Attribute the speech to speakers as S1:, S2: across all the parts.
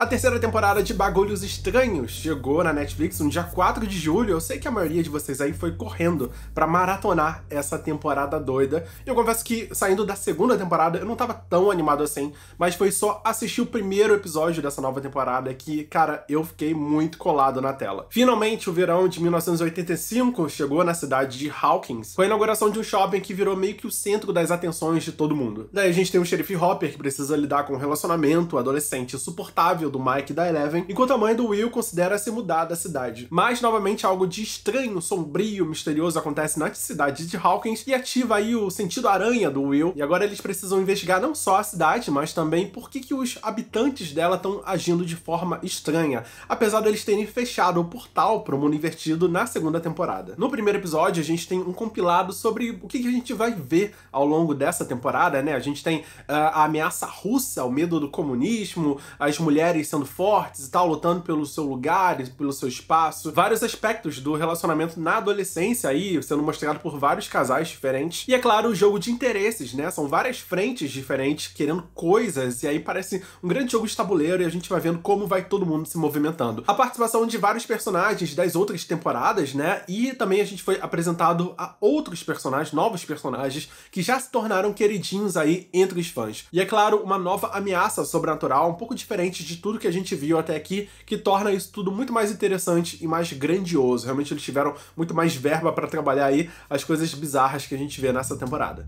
S1: A terceira temporada de Bagulhos Estranhos chegou na Netflix no dia 4 de julho. Eu sei que a maioria de vocês aí foi correndo para maratonar essa temporada doida. Eu confesso que saindo da segunda temporada eu não tava tão animado assim, mas foi só assistir o primeiro episódio dessa nova temporada que, cara, eu fiquei muito colado na tela. Finalmente, o verão de 1985 chegou na cidade de Hawkins, com a inauguração de um shopping que virou meio que o centro das atenções de todo mundo. Daí a gente tem o xerife Hopper que precisa lidar com um relacionamento adolescente insuportável do Mike e da Eleven, enquanto a mãe do Will considera se mudar da cidade. Mas, novamente, algo de estranho, sombrio, misterioso acontece na cidade de Hawkins e ativa aí o sentido aranha do Will. E agora eles precisam investigar não só a cidade, mas também por que, que os habitantes dela estão agindo de forma estranha, apesar deles terem fechado o portal para o mundo invertido na segunda temporada. No primeiro episódio, a gente tem um compilado sobre o que, que a gente vai ver ao longo dessa temporada, né? A gente tem uh, a ameaça russa, o medo do comunismo, as mulheres mulheres sendo fortes e tal, lutando pelo seu lugar, pelo seu espaço. Vários aspectos do relacionamento na adolescência aí, sendo mostrado por vários casais diferentes. E é claro, o jogo de interesses, né? São várias frentes diferentes querendo coisas, e aí parece um grande jogo de tabuleiro e a gente vai vendo como vai todo mundo se movimentando. A participação de vários personagens das outras temporadas, né? E também a gente foi apresentado a outros personagens, novos personagens, que já se tornaram queridinhos aí entre os fãs. E é claro, uma nova ameaça sobrenatural, um pouco diferente de tudo tudo que a gente viu até aqui, que torna isso tudo muito mais interessante e mais grandioso. Realmente eles tiveram muito mais verba para trabalhar aí as coisas bizarras que a gente vê nessa temporada.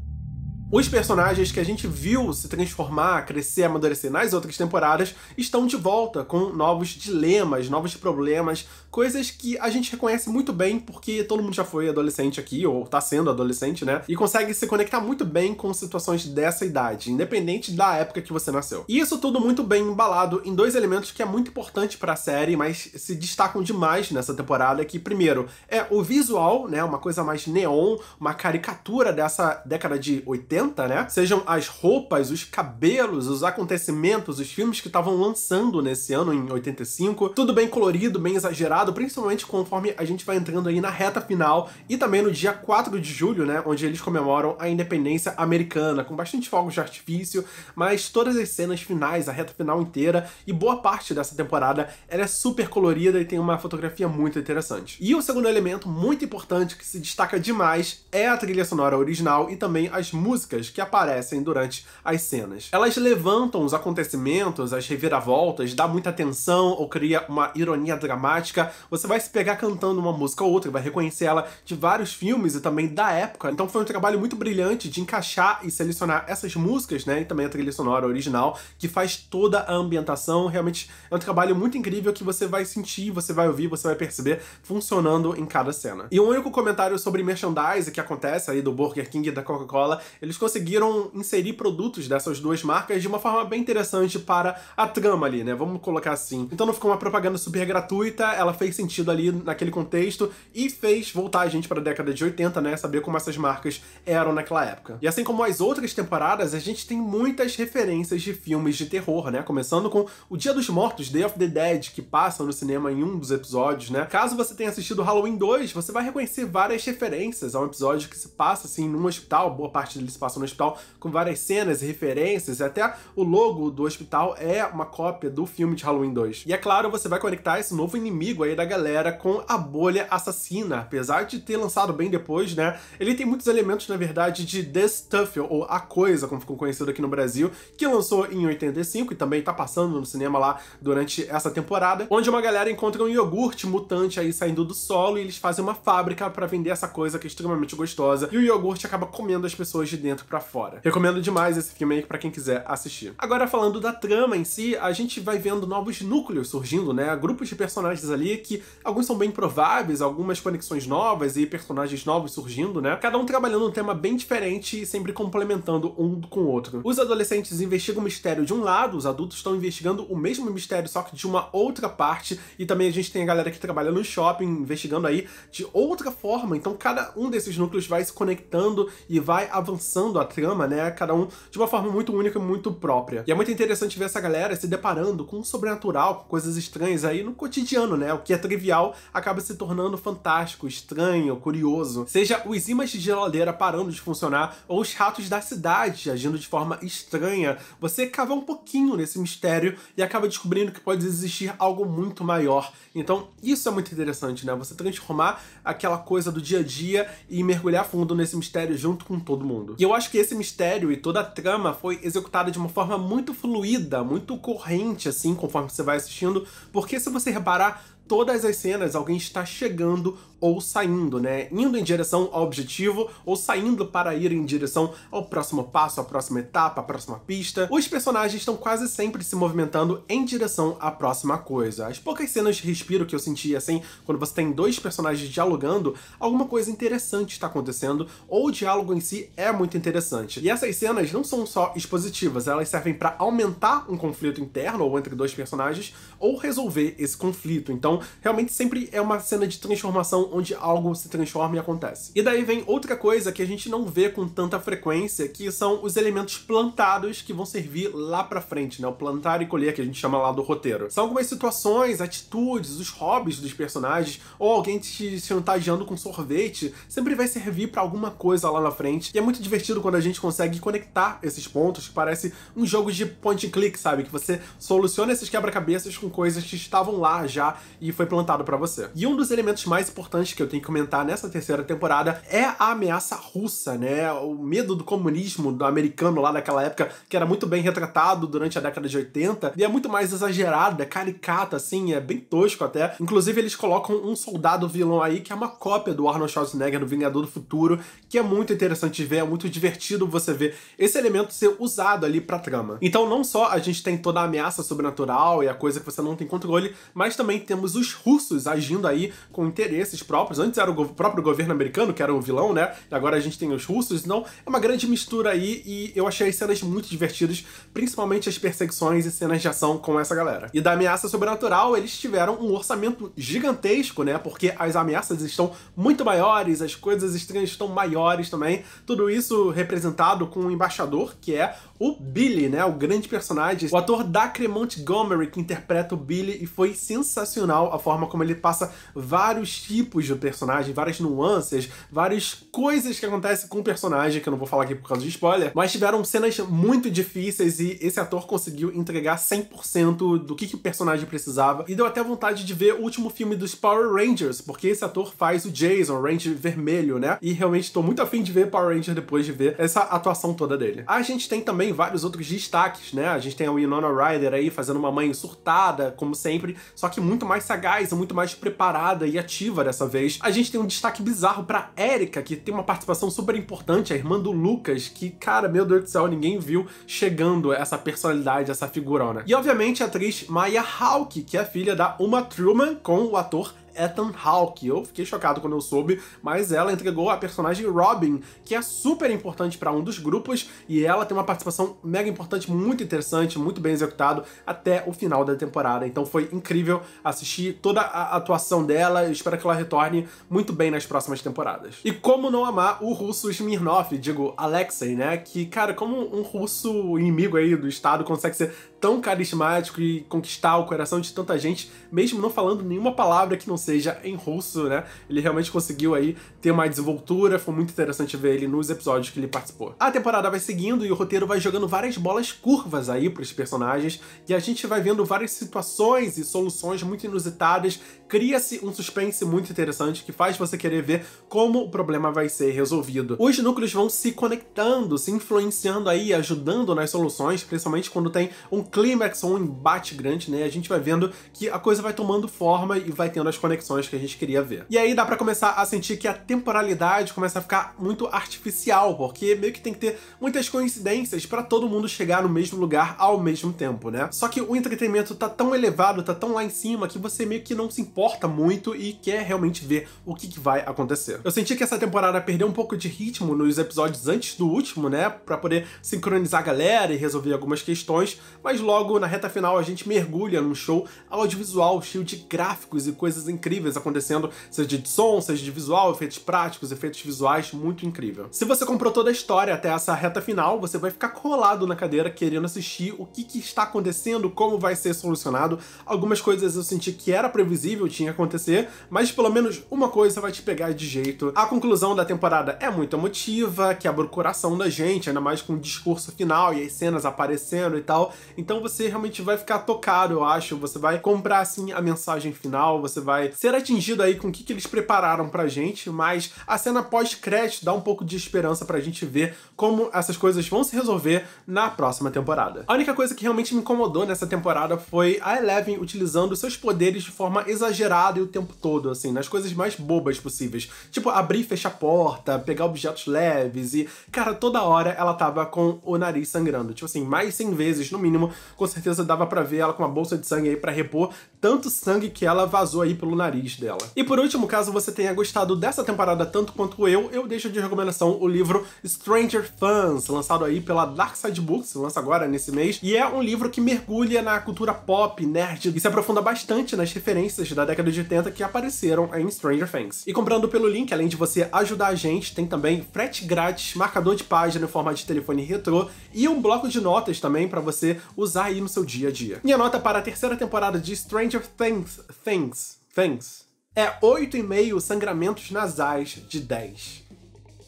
S1: Os personagens que a gente viu se transformar, crescer, amadurecer nas outras temporadas estão de volta com novos dilemas, novos problemas, coisas que a gente reconhece muito bem porque todo mundo já foi adolescente aqui, ou tá sendo adolescente, né? E consegue se conectar muito bem com situações dessa idade, independente da época que você nasceu. E isso tudo muito bem embalado em dois elementos que é muito importante para a série, mas se destacam demais nessa temporada, que primeiro é o visual, né? Uma coisa mais neon, uma caricatura dessa década de 80, 90, né? Sejam as roupas, os cabelos, os acontecimentos, os filmes que estavam lançando nesse ano, em 85. Tudo bem colorido, bem exagerado, principalmente conforme a gente vai entrando aí na reta final e também no dia 4 de julho, né? Onde eles comemoram a independência americana, com bastante fogos de artifício, mas todas as cenas finais, a reta final inteira e boa parte dessa temporada, ela é super colorida e tem uma fotografia muito interessante. E o segundo elemento muito importante que se destaca demais é a trilha sonora original e também as músicas que aparecem durante as cenas. Elas levantam os acontecimentos, as reviravoltas, dá muita atenção ou cria uma ironia dramática. Você vai se pegar cantando uma música ou outra, vai reconhecer ela de vários filmes e também da época. Então foi um trabalho muito brilhante de encaixar e selecionar essas músicas, né, e também a trilha sonora original, que faz toda a ambientação. Realmente é um trabalho muito incrível que você vai sentir, você vai ouvir, você vai perceber funcionando em cada cena. E o um único comentário sobre merchandising que acontece aí do Burger King e da Coca-Cola, eles conseguiram inserir produtos dessas duas marcas de uma forma bem interessante para a trama ali, né? Vamos colocar assim. Então não ficou uma propaganda super gratuita, ela fez sentido ali naquele contexto e fez voltar a gente para a década de 80, né? Saber como essas marcas eram naquela época. E assim como as outras temporadas, a gente tem muitas referências de filmes de terror, né? Começando com O Dia dos Mortos, Day of the Dead, que passa no cinema em um dos episódios, né? Caso você tenha assistido Halloween 2, você vai reconhecer várias referências a um episódio que se passa assim num hospital, boa parte deles passam no hospital, com várias cenas e referências, e até o logo do hospital é uma cópia do filme de Halloween 2. E é claro, você vai conectar esse novo inimigo aí da galera com a bolha assassina, apesar de ter lançado bem depois, né? Ele tem muitos elementos, na verdade, de The Stuff, ou A Coisa, como ficou conhecido aqui no Brasil, que lançou em 85 e também tá passando no cinema lá durante essa temporada, onde uma galera encontra um iogurte mutante aí saindo do solo e eles fazem uma fábrica para vender essa coisa que é extremamente gostosa, e o iogurte acaba comendo as pessoas de dentro dentro para fora. Recomendo demais esse filme aí para quem quiser assistir. Agora falando da trama em si, a gente vai vendo novos núcleos surgindo, né? Grupos de personagens ali que alguns são bem prováveis, algumas conexões novas e personagens novos surgindo, né? Cada um trabalhando um tema bem diferente e sempre complementando um com o outro. Os adolescentes investigam o mistério de um lado, os adultos estão investigando o mesmo mistério, só que de uma outra parte, e também a gente tem a galera que trabalha no shopping investigando aí de outra forma. Então cada um desses núcleos vai se conectando e vai avançando a trama, né? Cada um de uma forma muito única e muito própria. E é muito interessante ver essa galera se deparando com o sobrenatural, com coisas estranhas aí no cotidiano, né? O que é trivial acaba se tornando fantástico, estranho, curioso. Seja os ímãs de geladeira parando de funcionar ou os ratos da cidade agindo de forma estranha, você cava um pouquinho nesse mistério e acaba descobrindo que pode existir algo muito maior. Então, isso é muito interessante, né? Você transformar aquela coisa do dia a dia e mergulhar fundo nesse mistério junto com todo mundo. E eu eu acho que esse mistério e toda a trama foi executada de uma forma muito fluida, muito corrente, assim, conforme você vai assistindo, porque se você reparar, todas as cenas alguém está chegando ou saindo, né? Indo em direção ao objetivo ou saindo para ir em direção ao próximo passo, à próxima etapa, à próxima pista. Os personagens estão quase sempre se movimentando em direção à próxima coisa. As poucas cenas de respiro que eu senti assim, quando você tem dois personagens dialogando, alguma coisa interessante está acontecendo ou o diálogo em si é muito interessante. E essas cenas não são só expositivas, elas servem para aumentar um conflito interno ou entre dois personagens ou resolver esse conflito. Então, realmente sempre é uma cena de transformação onde algo se transforma e acontece. E daí vem outra coisa que a gente não vê com tanta frequência, que são os elementos plantados que vão servir lá pra frente, né? O plantar e colher, que a gente chama lá do roteiro. São algumas situações, atitudes, os hobbies dos personagens, ou alguém te chantageando com sorvete, sempre vai servir para alguma coisa lá na frente. E é muito divertido quando a gente consegue conectar esses pontos, que parece um jogo de point and click, sabe? Que você soluciona esses quebra-cabeças com coisas que estavam lá já e foi plantado para você. E um dos elementos mais importantes que eu tenho que comentar nessa terceira temporada é a ameaça russa, né? O medo do comunismo do americano lá daquela época, que era muito bem retratado durante a década de 80 e é muito mais exagerada, é caricata, assim, é bem tosco até. Inclusive, eles colocam um soldado vilão aí que é uma cópia do Arnold Schwarzenegger no Vingador do Futuro, que é muito interessante de ver, é muito divertido você ver esse elemento ser usado ali pra trama. Então, não só a gente tem toda a ameaça sobrenatural e a coisa que você não tem controle, mas também temos os russos agindo aí com interesses próprios. Antes era o go próprio governo americano que era o vilão, né? E agora a gente tem os russos. Então é uma grande mistura aí e eu achei as cenas muito divertidas, principalmente as perseguições e cenas de ação com essa galera. E da ameaça sobrenatural, eles tiveram um orçamento gigantesco, né? Porque as ameaças estão muito maiores, as coisas estranhas estão maiores também. Tudo isso representado com o um embaixador, que é o Billy, né? O grande personagem. O ator Dacre Montgomery, que interpreta o Billy, e foi sensacional a forma como ele passa vários tipos de personagem, várias nuances, várias coisas que acontecem com o personagem, que eu não vou falar aqui por causa de spoiler, mas tiveram cenas muito difíceis e esse ator conseguiu entregar 100% do que, que o personagem precisava. E deu até vontade de ver o último filme dos Power Rangers, porque esse ator faz o Jason, o Ranger vermelho, né? E realmente estou muito afim de ver Power Ranger depois de ver essa atuação toda dele. A gente tem também vários outros destaques, né? A gente tem a Winona Ryder aí fazendo uma mãe surtada, como sempre, só que muito mais sagaz, muito mais preparada e ativa dessa vez. A gente tem um destaque bizarro pra Erika, que tem uma participação super importante, a irmã do Lucas, que, cara, meu Deus do céu, ninguém viu chegando essa personalidade, essa figurona. E, obviamente, a atriz Maya Hawke, que é filha da Uma Truman com o ator Ethan Hawke. Eu fiquei chocado quando eu soube, mas ela entregou a personagem Robin, que é super importante para um dos grupos, e ela tem uma participação mega importante, muito interessante, muito bem executado até o final da temporada. Então foi incrível assistir toda a atuação dela, eu espero que ela retorne muito bem nas próximas temporadas. E como não amar o russo Smirnov, digo Alexei, né? Que, cara, como um russo inimigo aí do Estado consegue ser tão carismático e conquistar o coração de tanta gente, mesmo não falando nenhuma palavra que não seja em russo, né? Ele realmente conseguiu aí ter uma desenvoltura, foi muito interessante ver ele nos episódios que ele participou. A temporada vai seguindo e o roteiro vai jogando várias bolas curvas aí pros personagens, e a gente vai vendo várias situações e soluções muito inusitadas, cria-se um suspense muito interessante que faz você querer ver como o problema vai ser resolvido. Os núcleos vão se conectando, se influenciando aí, ajudando nas soluções, principalmente quando tem um clímax ou um embate grande, né? A gente vai vendo que a coisa vai tomando forma e vai tendo as conexões conexões que a gente queria ver. E aí dá para começar a sentir que a temporalidade começa a ficar muito artificial, porque meio que tem que ter muitas coincidências para todo mundo chegar no mesmo lugar ao mesmo tempo, né? Só que o entretenimento tá tão elevado, tá tão lá em cima, que você meio que não se importa muito e quer realmente ver o que, que vai acontecer. Eu senti que essa temporada perdeu um pouco de ritmo nos episódios antes do último, né? Pra poder sincronizar a galera e resolver algumas questões, mas logo na reta final a gente mergulha num show audiovisual cheio de gráficos e coisas incríveis incríveis acontecendo, seja de som, seja de visual, efeitos práticos, efeitos visuais, muito incrível. Se você comprou toda a história até essa reta final, você vai ficar colado na cadeira querendo assistir o que, que está acontecendo, como vai ser solucionado. Algumas coisas eu senti que era previsível, tinha que acontecer, mas pelo menos uma coisa vai te pegar de jeito. A conclusão da temporada é muito emotiva, quebra o coração da gente, ainda mais com o discurso final e as cenas aparecendo e tal. Então você realmente vai ficar tocado, eu acho. Você vai comprar, assim, a mensagem final, você vai ser atingido aí com o que, que eles prepararam pra gente, mas a cena pós-crédito dá um pouco de esperança pra gente ver como essas coisas vão se resolver na próxima temporada. A única coisa que realmente me incomodou nessa temporada foi a Eleven utilizando seus poderes de forma exagerada e o tempo todo, assim, nas coisas mais bobas possíveis. Tipo, abrir e fechar porta, pegar objetos leves e, cara, toda hora ela tava com o nariz sangrando. Tipo assim, mais 100 vezes, no mínimo, com certeza dava pra ver ela com uma bolsa de sangue aí pra repor tanto sangue que ela vazou aí pelo nariz dela. E por último, caso você tenha gostado dessa temporada tanto quanto eu, eu deixo de recomendação o livro Stranger Fans, lançado aí pela Dark Side Books, lança agora nesse mês, e é um livro que mergulha na cultura pop, nerd, e se aprofunda bastante nas referências da década de 80 que apareceram em Stranger Things. E comprando pelo link, além de você ajudar a gente, tem também frete grátis, marcador de página em forma de telefone retrô e um bloco de notas também para você usar aí no seu dia a dia. Minha nota para a terceira temporada de Stranger Things, Things Thanks. É 8,5 sangramentos nasais de 10.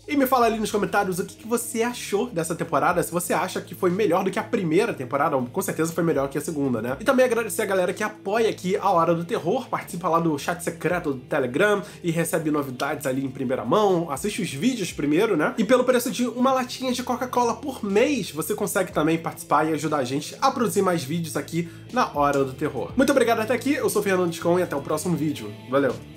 S1: E me fala ali nos comentários o que, que você achou dessa temporada, se você acha que foi melhor do que a primeira temporada, com certeza foi melhor que a segunda, né? E também agradecer a galera que apoia aqui a Hora do Terror, participa lá do chat secreto do Telegram e recebe novidades ali em primeira mão, assiste os vídeos primeiro, né? E pelo preço de uma latinha de Coca-Cola por mês, você consegue também participar e ajudar a gente a produzir mais vídeos aqui na Hora do Terror. Muito obrigado até aqui, eu sou o Fernando Discon e até o próximo vídeo. Valeu!